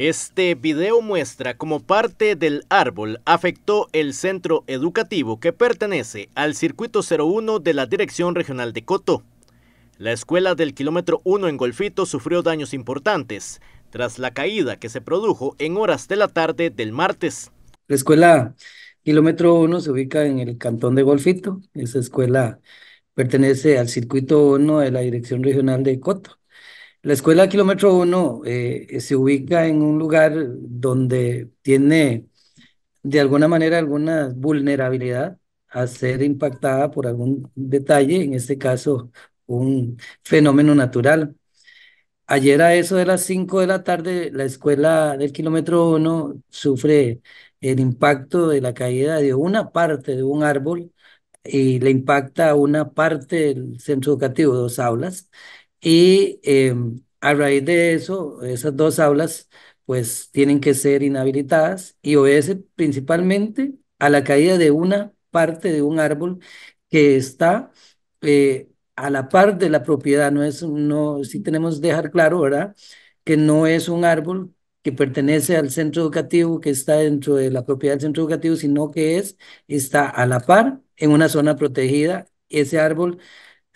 Este video muestra cómo parte del árbol afectó el centro educativo que pertenece al circuito 01 de la Dirección Regional de Coto. La escuela del kilómetro 1 en Golfito sufrió daños importantes tras la caída que se produjo en horas de la tarde del martes. La escuela kilómetro 1 se ubica en el cantón de Golfito. Esa escuela pertenece al circuito 1 de la Dirección Regional de Coto. La escuela Kilómetro 1 eh, se ubica en un lugar donde tiene de alguna manera alguna vulnerabilidad a ser impactada por algún detalle, en este caso un fenómeno natural. Ayer a eso de las 5 de la tarde, la escuela del kilómetro 1 sufre el impacto de la caída de una parte de un árbol y le impacta a una parte del centro educativo, dos aulas, y em, a raíz de eso, esas dos aulas pues tienen que ser inhabilitadas y obedece principalmente a la caída de una parte de un árbol que está eh, a la par de la propiedad. No es, no, si tenemos que dejar claro, ¿verdad? Que no es un árbol que pertenece al centro educativo, que está dentro de la propiedad del centro educativo, sino que es, está a la par en una zona protegida. Ese árbol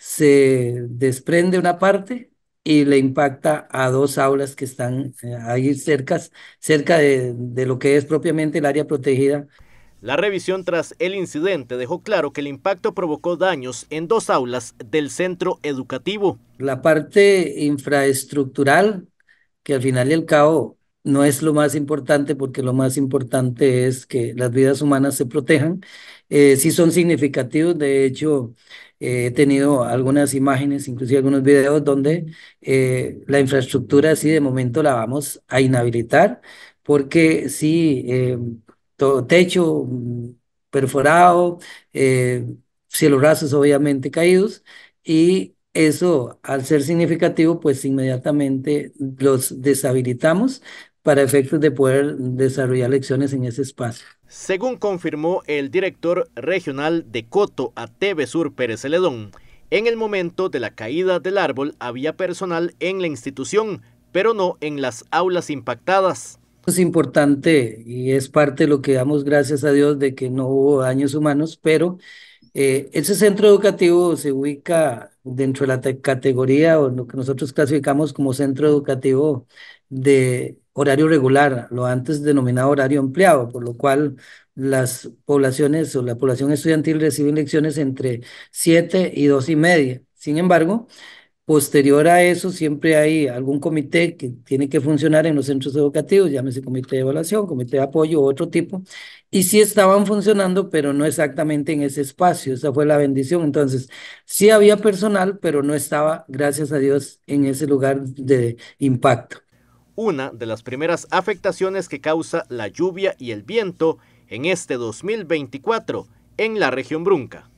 se desprende una parte y le impacta a dos aulas que están eh, ahí cerca, cerca de, de lo que es propiamente el área protegida. La revisión tras el incidente dejó claro que el impacto provocó daños en dos aulas del centro educativo. La parte infraestructural, que al final y al cabo no es lo más importante porque lo más importante es que las vidas humanas se protejan. Eh, sí son significativos, de hecho eh, he tenido algunas imágenes, inclusive algunos videos donde eh, la infraestructura sí de momento la vamos a inhabilitar porque sí, todo techo mm, perforado, cielos rasos obviamente caídos y eso, al ser significativo, pues inmediatamente los deshabilitamos para efectos de poder desarrollar lecciones en ese espacio. Según confirmó el director regional de Coto a TV Sur Pérez Celedón, en el momento de la caída del árbol había personal en la institución, pero no en las aulas impactadas. Es importante y es parte de lo que damos gracias a Dios de que no hubo daños humanos, pero eh, ese centro educativo se ubica dentro de la categoría o lo que nosotros clasificamos como centro educativo de horario regular, lo antes denominado horario empleado, por lo cual las poblaciones o la población estudiantil reciben lecciones entre 7 y 2 y media. Sin embargo, posterior a eso siempre hay algún comité que tiene que funcionar en los centros educativos, llámese comité de evaluación, comité de apoyo u otro tipo, y sí estaban funcionando, pero no exactamente en ese espacio, esa fue la bendición. Entonces, sí había personal, pero no estaba, gracias a Dios, en ese lugar de impacto una de las primeras afectaciones que causa la lluvia y el viento en este 2024 en la región Brunca.